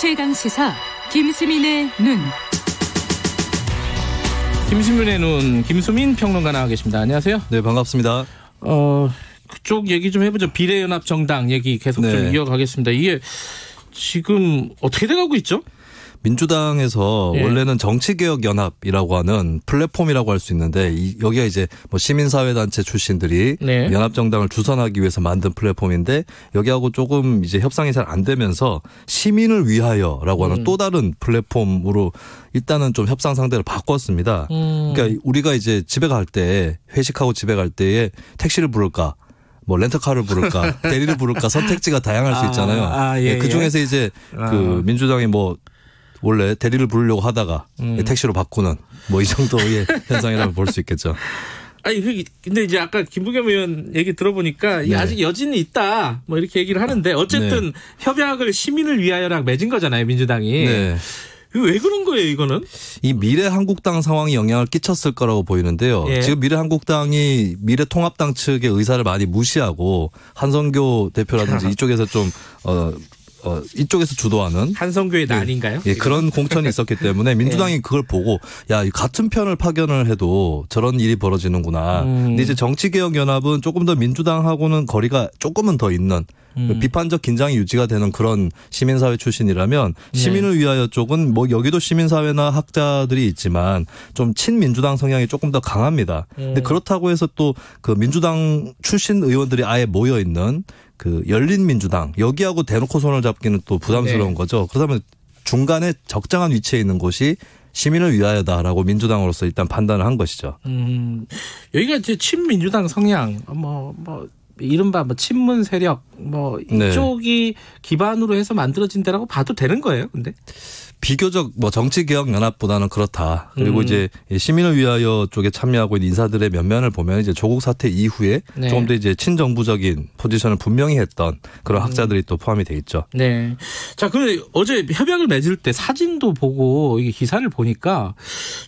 최강 시사 김수민의 눈. 김수민의 눈 김수민 평론가 나와 계십니다. 안녕하세요. 네 반갑습니다. 어 그쪽 얘기 좀 해보죠. 비례연합 정당 얘기 계속 네. 좀 이어가겠습니다. 이게 지금 어떻게 돼가고 있죠? 민주당에서 예. 원래는 정치개혁연합이라고 하는 플랫폼이라고 할 수 있는데 이, 여기가 이제 뭐 시민사회단체 출신들이 네. 연합정당을 주선하기 위해서 만든 플랫폼인데 여기하고 조금 이제 협상이 잘 안 되면서 시민을 위하여라고 하는 음. 또 다른 플랫폼으로 일단은 좀 협상 상대를 바꿨습니다. 음. 그러니까 우리가 이제 집에 갈 때 회식하고 집에 갈 때에 택시를 부를까 뭐 렌터카를 부를까 대리를 부를까 선택지가 다양할 수 아, 있잖아요. 아, 예, 예, 그 예. 중에서 이제 아. 그 민주당이 뭐 원래 대리를 부르려고 하다가 음. 택시로 바꾸는 뭐 이 정도의 현상이라고 볼 수 있겠죠. 아니 그, 근데 이제 아까 김부겸 의원 얘기 들어보니까 네. 아직 여진이 있다 뭐 이렇게 얘기를 하는데 어쨌든 네. 협약을 시민을 위하여랑 맺은 거잖아요 민주당이. 네. 왜 그런 거예요, 이거는? 이 미래 한국당 상황이 영향을 끼쳤을 거라고 보이는데요. 예. 지금 미래 한국당이 미래 통합당 측의 의사를 많이 무시하고 한선교 대표라든지 이쪽에서 좀 어, 어, 이쪽에서 주도하는 한성교의 난인가요? 예, 예 그런 공천이 있었기 때문에 민주당이 예. 그걸 보고 야 같은 편을 파견을 해도 저런 일이 벌어지는구나. 음. 근데 이제 정치개혁연합은 조금 더 민주당하고는 거리가 조금은 더 있는 음. 비판적 긴장이 유지가 되는 그런 시민사회 출신이라면 네. 시민을 위하여 쪽은 뭐 여기도 시민사회나 학자들이 있지만 좀 친민주당 성향이 조금 더 강합니다. 음. 근데 그렇다고 해서 또 그 민주당 출신 의원들이 아예 모여 있는 그 열린민주당 여기하고 대놓고 손을 잡기는 또 부담스러운 네. 거죠. 그렇다면 중간에 적당한 위치에 있는 곳이 시민을 위하여다라고 민주당으로서 일단 판단을 한 것이죠. 음, 여기가 이제 친민주당 성향, 뭐, 뭐, 이른바 뭐 친문 세력 뭐 네. 이쪽이 네. 기반으로 해서 만들어진 데라고 봐도 되는 거예요, 근데? 비교적 뭐 정치개혁연합보다는 그렇다. 그리고 음. 이제 시민을 위하여 쪽에 참여하고 있는 인사들의 면면을 보면 이제 조국 사태 이후에 네. 조금 더 이제 친정부적인 포지션을 분명히 했던 그런 음. 학자들이 또 포함이 돼 있죠. 네. 자, 근데 어제 협약을 맺을 때 사진도 보고 이게 기사를 보니까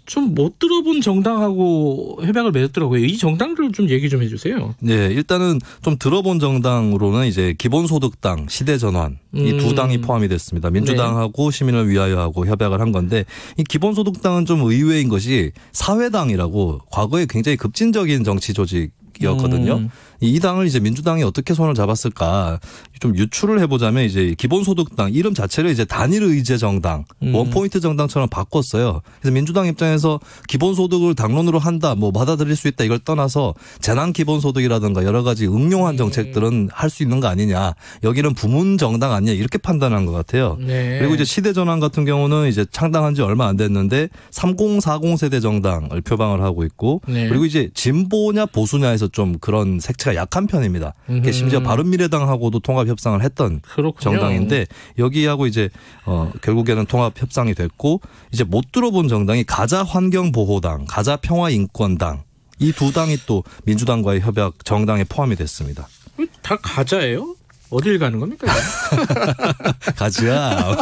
좀 못 들어본 정당하고 협약을 맺었더라고요. 이 정당들을 좀 얘기 좀 해주세요. 네, 일단은 좀 들어본 정당으로는 이제 기본소득당, 시대전환 이두 음. 당이 포함이 됐습니다. 민주당하고 네. 시민을 위하여 하고 협약을 한 건데 이 기본소득당은 좀 의외인 것이 사회당이라고 과거에 굉장히 급진적인 정치 조직 이었거든요. 음. 이 당을 이제 민주당이 어떻게 손을 잡았을까 좀 유추를 해보자면 이제 기본소득당 이름 자체를 이제 단일 의제 정당 음. 원포인트 정당처럼 바꿨어요. 그래서 민주당 입장에서 기본소득을 당론으로 한다 뭐 받아들일 수 있다 이걸 떠나서 재난 기본소득이라든가 여러 가지 응용한 네. 정책들은 할 수 있는 거 아니냐 여기는 부문 정당 아니냐 이렇게 판단한 것 같아요. 네. 그리고 이제 시대 전환 같은 경우는 이제 창당한 지 얼마 안 됐는데 3040 세대 정당을 표방을 하고 있고 네. 그리고 이제 진보냐 보수냐에서 면에서 좀 그런 색채가 약한 편입니다. 음. 심지어 바른미래당하고도 통합 협상을 했던 그렇군요. 정당인데 여기하고 이제 어 결국에는 통합 협상이 됐고 이제 못 들어본 정당이 가자 환경보호당, 가자 평화인권당 이 두 당이 또 민주당과의 협약 정당에 포함이 됐습니다. 다 가자예요? 어딜 가는 겁니까? 가지야.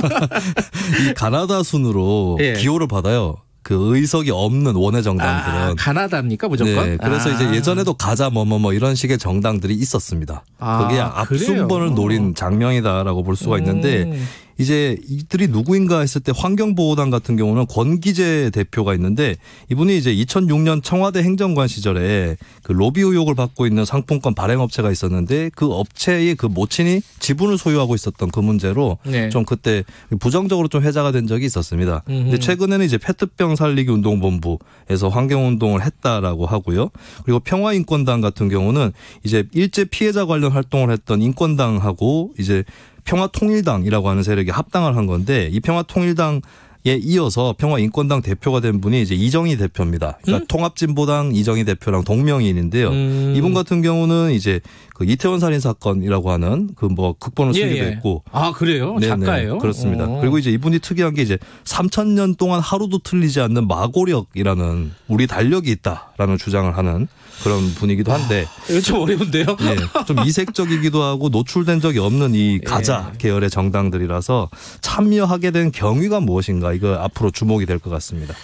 이 가나다 순으로 예. 기호를 받아요. 그 의석이 없는 원외 정당들은 아, 가나다입니까 무조건? 네, 그래서 아. 이제 예전에도 가자 뭐뭐뭐 뭐, 뭐 이런 식의 정당들이 있었습니다. 아, 그게 앞순번을 그래요? 노린 어. 장면이다라고 볼 수가 음. 있는데 음. 이제 이들이 누구인가 했을 때 환경보호당 같은 경우는 권기재 대표가 있는데 이분이 이제 2006년 청와대 행정관 시절에 그 로비 의혹을 받고 있는 상품권 발행업체가 있었는데 그 업체의 그 모친이 지분을 소유하고 있었던 그 문제로 네. 좀 그때 부정적으로 좀 회자가 된 적이 있었습니다. 근데 최근에는 이제 페트병 살리기 운동본부에서 환경운동을 했다라고 하고요. 그리고 평화인권당 같은 경우는 이제 일제 피해자 관련 활동을 했던 인권당하고 이제 평화통일당이라고 하는 세력이 합당을 한 건데 이 평화통일당 예, 이어서 평화인권당 대표가 된 분이 이제 이정희 대표입니다. 그러니까 음? 통합진보당 이정희 대표랑 동명인인데요. 음. 이분 같은 경우는 이제 그 이태원 살인 사건이라고 하는 그 뭐 극본을 쓰기도 예, 예. 했고. 아 그래요? 네네, 네, 작가예요? 그렇습니다. 오. 어. 그리고 이제 이분이 특이한 게 이제 3천년 동안 하루도 틀리지 않는 마고력이라는 우리 달력이 있다라는 주장을 하는 그런 분이기도 한데. 아, 이거 좀 어려운데요? 네, 좀 이색적이기도 하고 노출된 적이 없는 이 예. 가자 예. 계열의 정당들이라서 참여하게 된 경위가 무엇인가. 있까 아, 이거 앞으로 주목이 될 것 같습니다.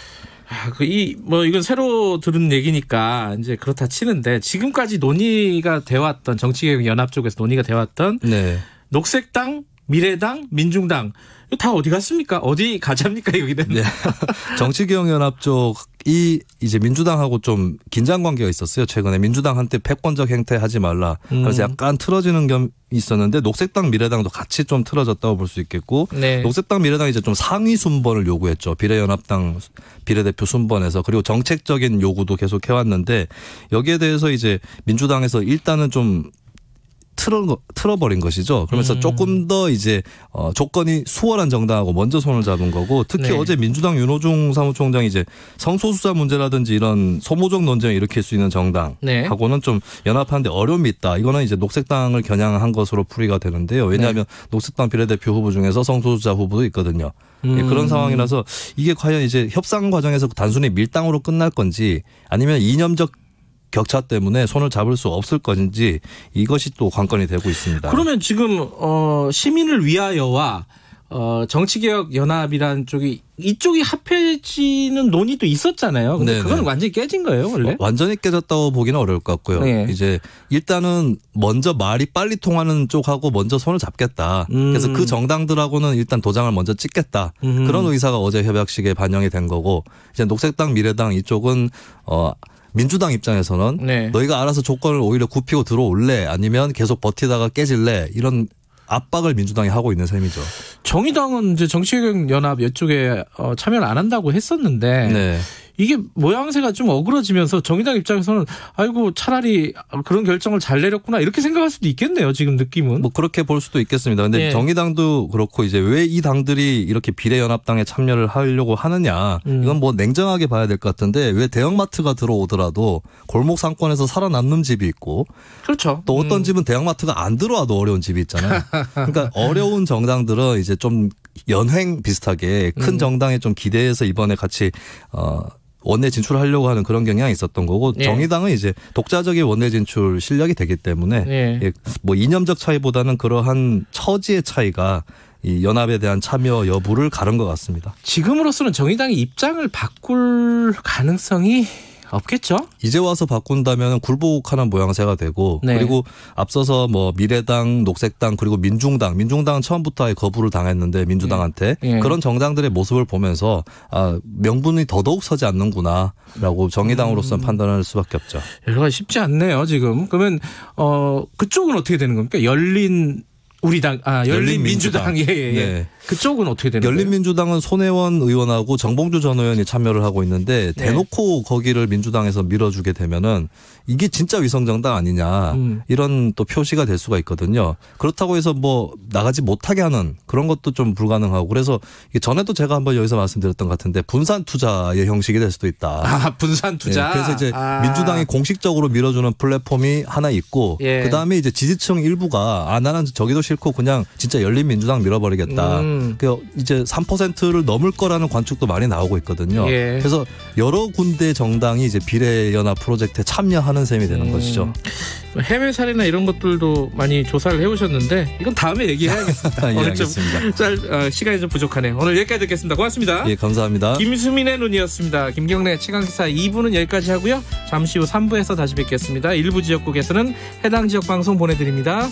아, 그 이 뭐 이건 새로 들은 얘기니까 이제 그렇다 치는데 지금까지 논의가 되왔던 정치개혁 연합 쪽에서 논의가 되왔던 네. 녹색당, 미래당, 민중당 다 어디 갔습니까? 어디 가자입니까 여기는? 네. 정치개혁 연합 쪽이 이제 민주당하고 좀 긴장 관계가 있었어요. 최근에 민주당한테 패권적 행태 하지 말라. 그래서 음. 약간 틀어지는 겸 있었는데 녹색당 미래당도 같이 좀 틀어졌다고 볼 수 있겠고 네. 녹색당 미래당이 이제 좀 상위 순번을 요구했죠. 비례연합당 비례대표 순번에서 그리고 정책적인 요구도 계속 해왔는데 여기에 대해서 이제 민주당에서 일단은 좀 틀어, 틀어버린 것이죠. 그러면서 음. 조금 더 이제 어, 조건이 수월한 정당하고 먼저 손을 잡은 거고 특히 네. 어제 민주당 윤호중 사무총장이 이제 성소수자 문제라든지 이런 소모적 논쟁을 일으킬 수 있는 정당하고는 네. 좀 연합하는데 어려움이 있다. 이거는 이제 녹색당을 겨냥한 것으로 풀이가 되는데요. 왜냐하면 네. 녹색당 비례대표 후보 중에서 성소수자 후보도 있거든요. 예, 음. 그런 상황이라서 이게 과연 이제 협상 과정에서 단순히 밀당으로 끝날 건지 아니면 이념적 격차 때문에 손을 잡을 수 없을 것인지 이것이 또 관건이 되고 있습니다. 그러면 지금 어 시민을 위하여와 어, 정치개혁연합이라는 쪽이 이쪽이 합해지는 논의도 있었잖아요. 근데 네네. 그건 완전히 깨진 거예요, 원래? 어, 완전히 깨졌다고 보기는 어려울 것 같고요. 네. 이제 일단은 먼저 말이 빨리 통하는 쪽하고 먼저 손을 잡겠다. 음. 그래서 그 정당들하고는 일단 도장을 먼저 찍겠다. 음. 그런 의사가 어제 협약식에 반영이 된 거고 이제 녹색당 미래당 이쪽은 어 민주당 입장에서는 네. 너희가 알아서 조건을 오히려 굽히고 들어올래 아니면 계속 버티다가 깨질래 이런 압박을 민주당이 하고 있는 셈이죠. 정의당은 이제 정치개 연합 이쪽에 어, 참여를 안 한다고 했었는데 네. 이게 모양새가 좀 어그러지면서 정의당 입장에서는 아이고 차라리 그런 결정을 잘 내렸구나 이렇게 생각할 수도 있겠네요. 지금 느낌은. 뭐 그렇게 볼 수도 있겠습니다. 근데 예. 정의당도 그렇고 이제 왜 이 당들이 이렇게 비례연합당에 참여를 하려고 하느냐 음. 이건 뭐 냉정하게 봐야 될 것 같은데 왜 대형마트가 들어오더라도 골목 상권에서 살아남는 집이 있고 그렇죠. 또 어떤 음. 집은 대형마트가 안 들어와도 어려운 집이 있잖아요. 그러니까 어려운 정당들은 이제 좀연행 비슷하게 큰 음. 정당에 좀 기대해서 이번에 같이 어 원내 진출하려고 하는 그런 경향이 있었던 거고 네. 정의당은 이제 독자적인 원내 진출 실력이 되기 때문에 네. 예, 뭐 이념적 차이보다는 그러한 처지의 차이가 이 연합에 대한 참여 여부를 가른 것 같습니다. 지금으로서는 정의당의 입장을 바꿀 가능성이 없겠죠. 이제 와서 바꾼다면 굴복하는 모양새가 되고 네. 그리고 앞서서 뭐 미래당, 녹색당 그리고 민중당, 민중당은 처음부터 아예 거부를 당했는데 민주당한테 예. 예. 그런 정당들의 모습을 보면서 아 명분이 더더욱 서지 않는구나라고 정의당으로서는 음. 판단할 수밖에 없죠. 여러 가지 쉽지 않네요 지금. 그러면 어 그쪽은 어떻게 되는 겁니까? 열린 우리당 아 열린민주당, 열 예, 예, 예. 네. 그쪽은 어떻게 되는 열린민주당은 손혜원 의원하고 정봉주 전 의원이 참여를 하고 있는데 네. 대놓고 네. 거기를 민주당에서 밀어주게 되면은 이게 진짜 위성정당 아니냐 음. 이런 또 표시가 될 수가 있거든요. 그렇다고 해서 뭐 나가지 못하게 하는 그런 것도 좀 불가능하고 그래서 전에도 제가 한번 여기서 말씀드렸던 것 같은데 분산 투자의 형식이 될 수도 있다. 아 분산 네, 투자. 예, 그래서 이제 아. 민주당이 공식적으로 밀어주는 플랫폼이 하나 있고 예. 그 다음에 이제 지지층 일부가 아 나는 저기도 싫고 그냥 진짜 열린민주당 밀어버리겠다. 음. 그 이제 3%를 넘을 거라는 관측도 많이 나오고 있거든요. 예. 그래서 여러 군데 정당이 이제 비례연합 프로젝트에 참여하는 셈이 되는 음. 것이죠. 뭐 해외 사례나 이런 것들도 많이 조사를 해오셨는데 이건 다음에 얘기해야겠습니다. 예, 오 어, 시간이 좀 부족하네요. 오늘 여기까지 듣겠습니다. 고맙습니다. 예, 감사합니다. 김수민의 눈이었습니다. 김경래 최강기사 2부는 여기까지 하고요. 잠시 후 3부에서 다시 뵙겠습니다. 일부 지역국에서는 해당 지역 방송 보내드립니다.